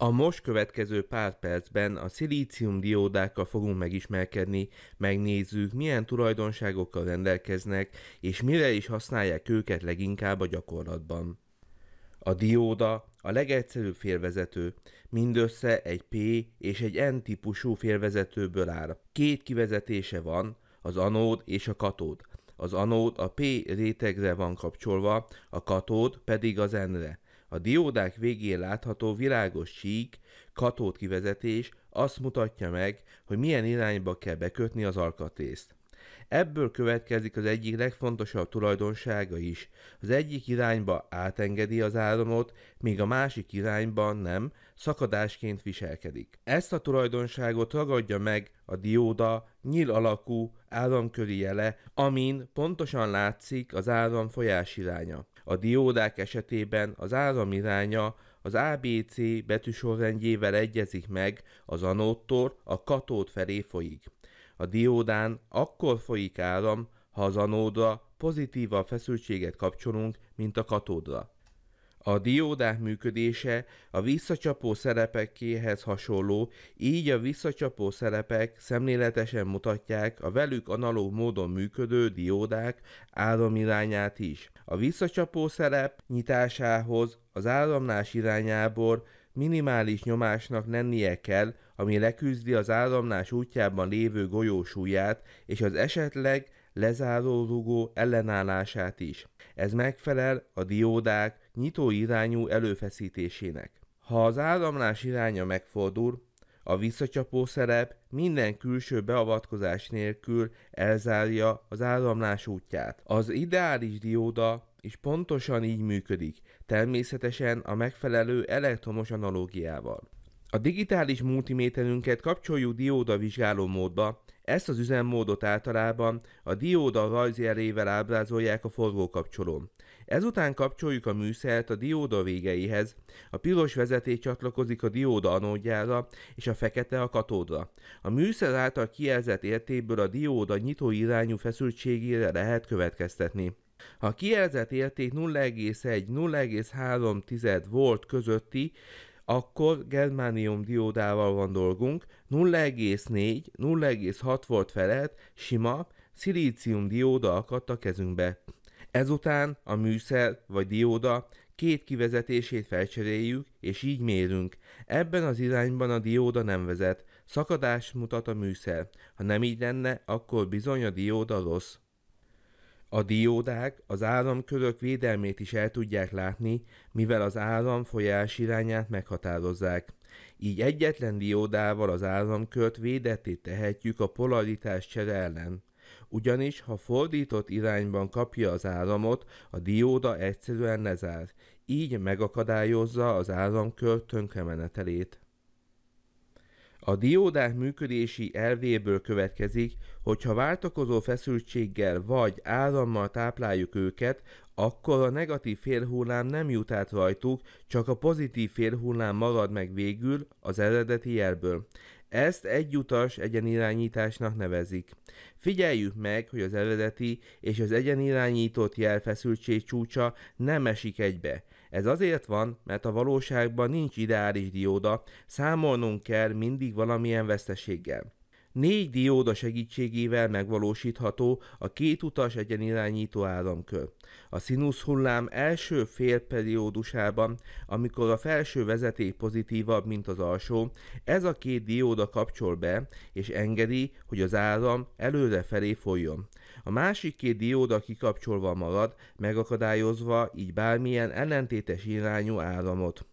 A most következő pár percben a szilícium diódákkal fogunk megismerkedni, megnézzük milyen tulajdonságokkal rendelkeznek és mire is használják őket leginkább a gyakorlatban. A dióda a legegyszerűbb félvezető, mindössze egy P és egy N típusú félvezetőből áll. Két kivezetése van, az anód és a katód. Az anód a P rétegre van kapcsolva, a katód pedig az N-re. A diódák végén látható világos csík, katót kivezetés azt mutatja meg, hogy milyen irányba kell bekötni az alkatrészt. Ebből következik az egyik legfontosabb tulajdonsága is. Az egyik irányba átengedi az áramot, míg a másik irányban nem, szakadásként viselkedik. Ezt a tulajdonságot ragadja meg a dióda nyíl alakú áramköri jele, amin pontosan látszik az áram folyás iránya. A diódák esetében az áram iránya az ABC betűsorrendjével egyezik meg az anódtól a katód felé folyik. A diódán akkor folyik áram, ha az anódra pozitívabb feszültséget kapcsolunk, mint a katódra. A diódák működése a visszacsapó szerepekéhez hasonló, így a visszacsapó szerepek szemléletesen mutatják a velük analóg módon működő diódák áramirányát is. A visszacsapó szerep nyitásához az áramlás irányából minimális nyomásnak lennie kell, ami leküzdi az áramlás útjában lévő golyósúlyát és az esetleg lezáró rugó ellenállását is. Ez megfelel a diódák nyitó irányú előfeszítésének. Ha az áramlás iránya megfordul, a visszacsapó szerep minden külső beavatkozás nélkül elzárja az áramlás útját. Az ideális dióda is pontosan így működik, természetesen a megfelelő elektromos analógiával. A digitális multiméterünket kapcsoljuk dióda vizsgáló módba, ezt az üzemmódot általában a dióda rajzjelével ábrázolják a forgókapcsolón. Ezután kapcsoljuk a műszert a dióda végeihez, a piros vezeték csatlakozik a dióda anódjára és a fekete a katódra. A műszer által kijelzett értékből a dióda nyitó irányú feszültségére lehet következtetni. A kijelzett érték 0,1-0,3 volt közötti akkor germánium diódával van dolgunk, 0,4, 0,6 volt felett, sima, szilícium dióda akadt a kezünkbe. Ezután a műszer vagy dióda két kivezetését felcseréljük, és így mérünk. Ebben az irányban a dióda nem vezet, szakadást mutat a műszer. Ha nem így lenne, akkor bizony a dióda rossz. A diódák az áramkörök védelmét is el tudják látni, mivel az áram folyás irányát meghatározzák. Így egyetlen diódával az áramkört védetté tehetjük a polaritás csere ellen. Ugyanis, ha fordított irányban kapja az áramot, a dióda egyszerűen lezár, így megakadályozza az áramkör tönkremenetelét. A diódák működési elvéből következik, hogy ha váltakozó feszültséggel vagy árammal tápláljuk őket, akkor a negatív félhullám nem jut át rajtuk, csak a pozitív félhullám marad meg végül az eredeti jelből. Ezt egyutas egyenirányításnak nevezik. Figyeljük meg, hogy az eredeti és az egyenirányított jelfeszültség csúcsa nem esik egybe, ez azért van, mert a valóságban nincs ideális dióda, számolnunk kell mindig valamilyen veszteséggel. Négy dióda segítségével megvalósítható a két utas egyenirányító államkör. A színusz hullám első fél periódusában, amikor a felső vezeték pozitívabb, mint az alsó, ez a két dióda kapcsol be, és engedi, hogy az áram előre felé folyjon. A másik két dióda kikapcsolva marad, megakadályozva így bármilyen ellentétes irányú áramot.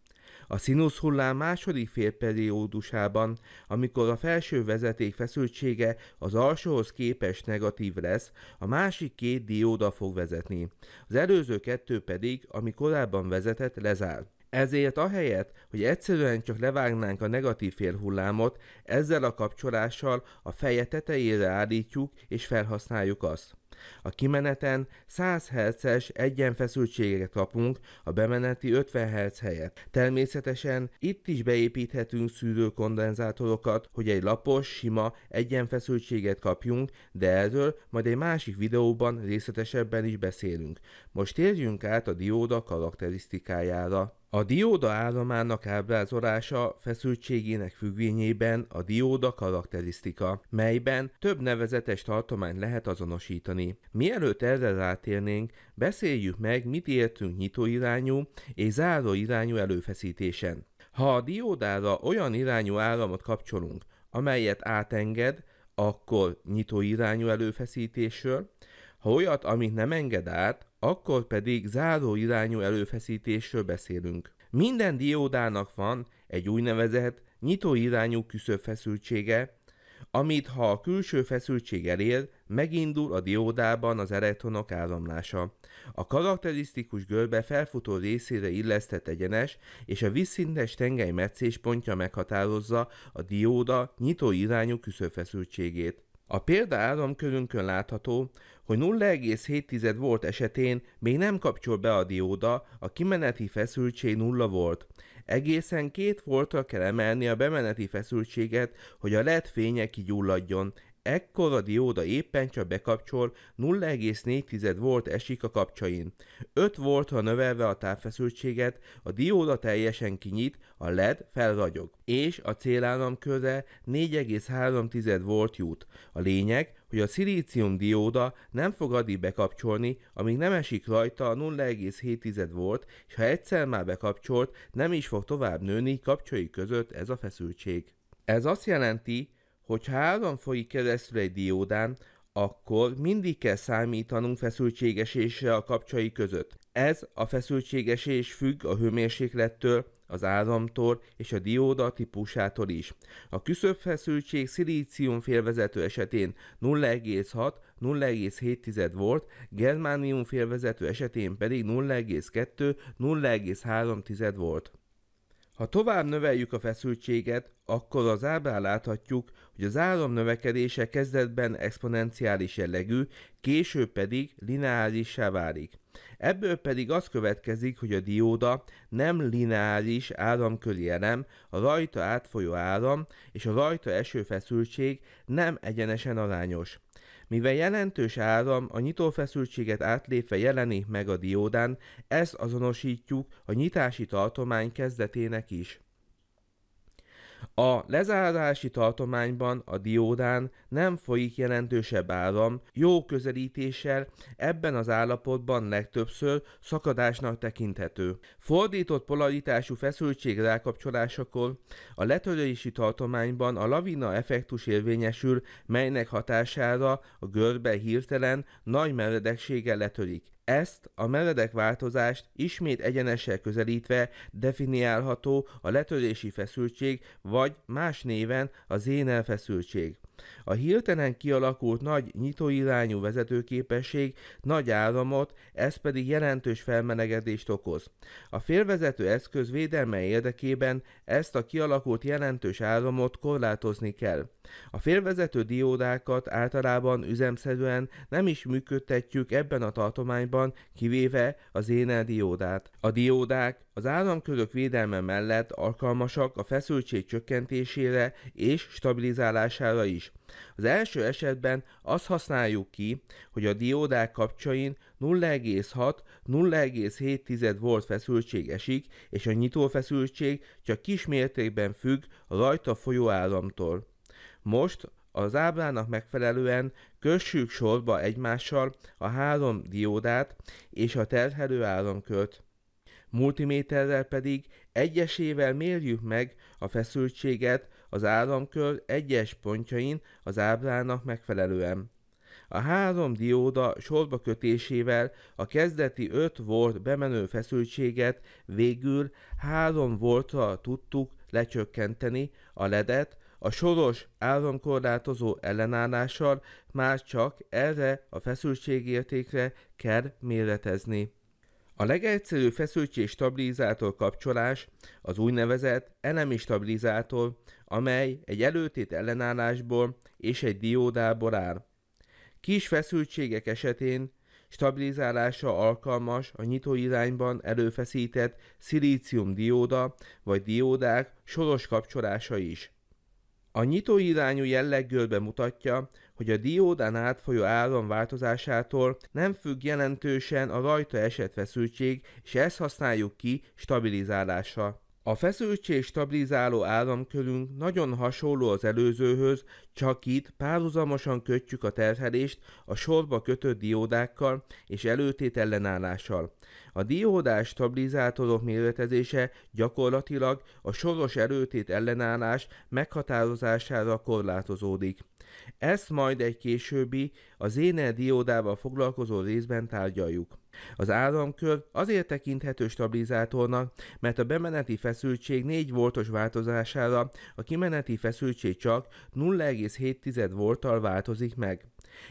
A színusz hullám második félperiódusában, amikor a felső vezeték feszültsége az alsóhoz képest negatív lesz, a másik két dióda fog vezetni. Az előző kettő pedig, ami korábban vezetett, lezár. Ezért ahelyett, hogy egyszerűen csak levágnánk a negatív félhullámot, ezzel a kapcsolással a feje tetejére állítjuk és felhasználjuk azt. A kimeneten 100 Hz-es egyenfeszültségeket kapunk a bemeneti 50 Hz helyett. Természetesen itt is beépíthetünk szűrőkondenzátorokat, hogy egy lapos, sima egyenfeszültséget kapjunk, de erről majd egy másik videóban részletesebben is beszélünk. Most térjünk át a dióda karakterisztikájára. A dióda államának ábrázolása feszültségének függvényében a dióda karakterisztika, melyben több nevezetes tartományt lehet azonosítani. Mielőtt erre rátérnénk, beszéljük meg, mit értünk nyitóirányú és záróirányú előfeszítésen. Ha a diódára olyan irányú áramot kapcsolunk, amelyet átenged, akkor nyitóirányú előfeszítésről, ha olyat, amit nem enged át, akkor pedig záró irányú előfeszítésről beszélünk. Minden diódának van egy úgynevezett nyitó irányú feszültsége, amit ha a külső feszültség elér, megindul a diódában az elektronok áramlása. A karakterisztikus görbe felfutó részére illesztett egyenes, és a vízszintes tengely meccéspontja meghatározza a dióda nyitó irányú küszöbfeszültségét. A példa államkörünkön látható, hogy 0,7 volt esetén még nem kapcsol be a dióda, a kimeneti feszültség 0 volt. Egészen 2 voltra kell emelni a bemeneti feszültséget, hogy a LED fénye kigyulladjon, Ekkor a dióda éppen csak bekapcsol, 0,4 volt esik a kapcsain. 5 voltra növelve a távfeszültséget, a dióda teljesen kinyit, a LED felragyog, és a köze 4,3 volt jut. A lényeg, hogy a szilícium dióda nem fog addig bekapcsolni, amíg nem esik rajta a 0,7 volt, és ha egyszer már bekapcsolt, nem is fog tovább nőni kapcsai között ez a feszültség. Ez azt jelenti, hogyha áram folyik keresztül egy diódán, akkor mindig kell számítanunk feszültségesésre a kapcsai között. Ez a feszültségesés függ a hőmérséklettől, az áramtól és a dióda típusától is. A feszültség szilícium félvezető esetén 0,6-0,7 volt, germánium félvezető esetén pedig 0,2-0,3 volt. Ha tovább növeljük a feszültséget, akkor az ábrán láthatjuk, hogy az áram növekedése kezdetben exponenciális jellegű, később pedig lineárissá válik. Ebből pedig az következik, hogy a dióda nem lineáris áramköri elem, a rajta átfolyó áram és a rajta eső feszültség nem egyenesen arányos. Mivel jelentős áram a nyitófeszültséget átlépve jelenik meg a diódán, ezt azonosítjuk a nyitási tartomány kezdetének is. A lezárási tartományban a diódán nem folyik jelentősebb áram, jó közelítéssel ebben az állapotban legtöbbször szakadásnak tekinthető. Fordított polaritású feszültség rákapcsolásakor a letörési tartományban a lavina effektus érvényesül, melynek hatására a görbe hirtelen nagy meredekséggel letörik. Ezt a meredek változást ismét egyenessel közelítve definiálható a letörési feszültség, vagy más néven a zénel feszültség. A hirtelen kialakult nagy nyitóirányú vezetőképesség nagy áramot, ez pedig jelentős felmelegedést okoz. A félvezető eszköz védelme érdekében ezt a kialakult jelentős áramot korlátozni kell. A félvezető diódákat általában üzemszerűen nem is működtetjük ebben a tartományban, kivéve az énel diódát. A diódák az áramkörök védelme mellett alkalmasak a feszültség csökkentésére és stabilizálására is is. Az első esetben azt használjuk ki, hogy a diódák kapcsain 0,6-0,7 volt feszültség esik, és a nyitó feszültség csak kis mértékben függ a rajta folyó államtól. Most az ábrának megfelelően kössük sorba egymással a három diódát és a terhelő áramkört. Multiméterrel pedig egyesével mérjük meg a feszültséget az államkör egyes pontjain az ábrának megfelelően. A három dióda sorba kötésével a kezdeti 5 volt bemenő feszültséget végül 3 voltra tudtuk lecsökkenteni, a ledet a soros áramkorlátozó ellenállással már csak erre a feszültségértékre kell méretezni. A legegyszerűbb feszültség és stabilizátor kapcsolás az úgynevezett elemi stabilizátor, amely egy előtét ellenállásból és egy diódából áll. Kis feszültségek esetén stabilizálása alkalmas a nyitó irányban előfeszített szilícium dióda vagy diódák soros kapcsolása is. A nyitó irányú jelleggörbbe mutatja, hogy a diódán átfolyó áram változásától nem függ jelentősen a rajta esett feszültség, és ezt használjuk ki stabilizálásra. A feszültség stabilizáló áramkörünk nagyon hasonló az előzőhöz, csak itt párhuzamosan kötjük a terhelést a sorba kötött diódákkal és előtét ellenállással. A diódás stabilizátorok méretezése gyakorlatilag a soros előtét ellenállás meghatározására korlátozódik. Ezt majd egy későbbi, a Zener diódával foglalkozó részben tárgyaljuk. Az áramkör azért tekinthető stabilizátornak, mert a bemeneti feszültség 4 voltos változására a kimeneti feszültség csak 0,7 volttal változik meg.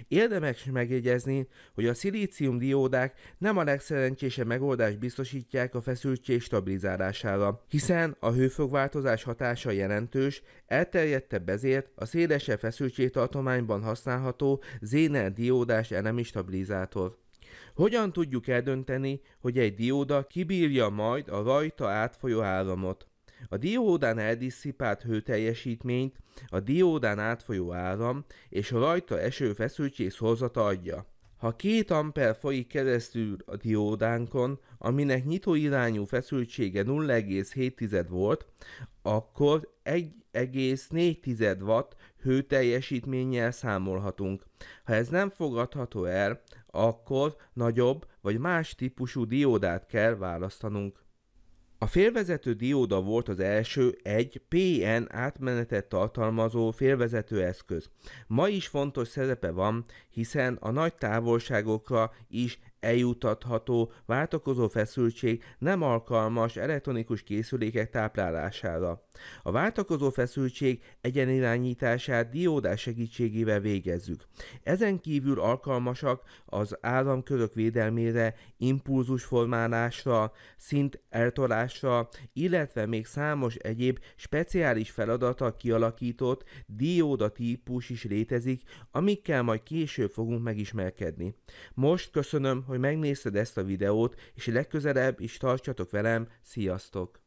Érdemes megjegyezni, hogy a szilícium diódák nem a legszerencsésebb megoldást biztosítják a feszültség stabilizálására, hiszen a hőfokváltozás hatása jelentős, elterjedtebb ezért a szélesebb feszültségtartományban használható zénel diódás elemi stabilizátor. Hogyan tudjuk eldönteni, hogy egy dióda kibírja majd a rajta átfolyó áramot? A diódán eldisszipált hőteljesítményt a diódán átfolyó áram és a rajta eső feszültség szorzata adja. Ha két amper folyik keresztül a diódánkon, aminek irányú feszültsége 0,7 volt, akkor 1,4 watt hőteljesítménnyel számolhatunk. Ha ez nem fogadható el, akkor nagyobb vagy más típusú diódát kell választanunk. A félvezető dióda volt az első egy PN átmenetet tartalmazó félvezető eszköz. Ma is fontos szerepe van, hiszen a nagy távolságokra is eljutatható váltakozó feszültség nem alkalmas elektronikus készülékek táplálására. A váltakozó feszültség egyenirányítását diódás segítségével végezzük. Ezen kívül alkalmasak az államkörök védelmére, impulzus formálásra, szint eltolásra, illetve még számos egyéb speciális feladata kialakított dióda típus is létezik, amikkel majd később fogunk megismerkedni. Most köszönöm, hogy megnézted ezt a videót, és legközelebb is tartsatok velem, sziasztok!